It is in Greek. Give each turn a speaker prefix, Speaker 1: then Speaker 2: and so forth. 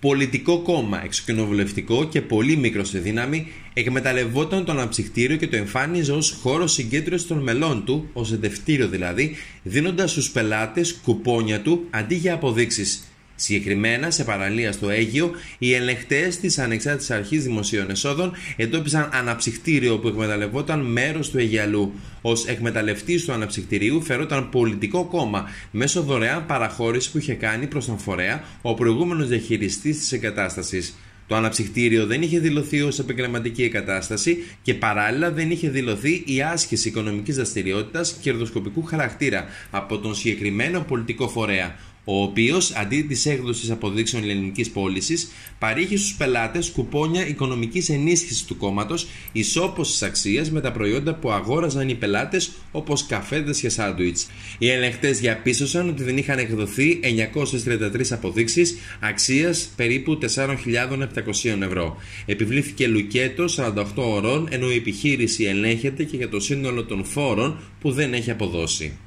Speaker 1: πολιτικό κόμμα, εξοκοινοβουλευτικό και πολύ μικρό σε δύναμη, εκμεταλλευόταν τον αναψυχτήριο και το εμφάνιζε ως χώρο συγκέντρωσης των μελών του, ως εντευτήριο δηλαδή, δίνοντας στους πελάτες κουπόνια του αντί για αποδείξεις. Συγκεκριμένα, σε παραλία στο Αίγυο, οι ελεγχτέ της Ανεξάρτητης Αρχής Δημοσίων Εσόδων εντόπισαν αναψυχτήριο που εκμεταλλευόταν μέρος του Αιγιαλού. Ως εκμεταλλευτής του αναψυχτηρίου φερόταν πολιτικό κόμμα μέσω δωρεάν παραχώρηση που είχε κάνει προς τον φορέα ο προηγούμενος διαχειριστής της εγκατάστασης. Το αναψυχτήριο δεν είχε δηλωθεί ως επαγγελματική εγκατάσταση και παράλληλα δεν είχε δηλωθεί η άσκηση οικονομικής δραστηριότητας κερδοσκοπικού χαρακτήρα από τον συγκεκριμένο πολιτικό φορέα ο οποίος αντί της έκδοσης αποδείξεων ελληνικής πώλησης παρήχε στους πελάτες κουπόνια οικονομικής ενίσχυσης του κόμματος ισόπωση αξίας με τα προϊόντα που αγόραζαν οι πελάτες όπως καφέδες και σάντουιτ. Οι ελεγχτέ διαπίστωσαν ότι δεν είχαν εκδοθεί 933 αποδείξεις αξίας περίπου 4.700 ευρώ. Επιβλήθηκε λουκέτο 48 ωρών ενώ η επιχείρηση ελέγχεται και για το σύνολο των φόρων που δεν έχει αποδώσει.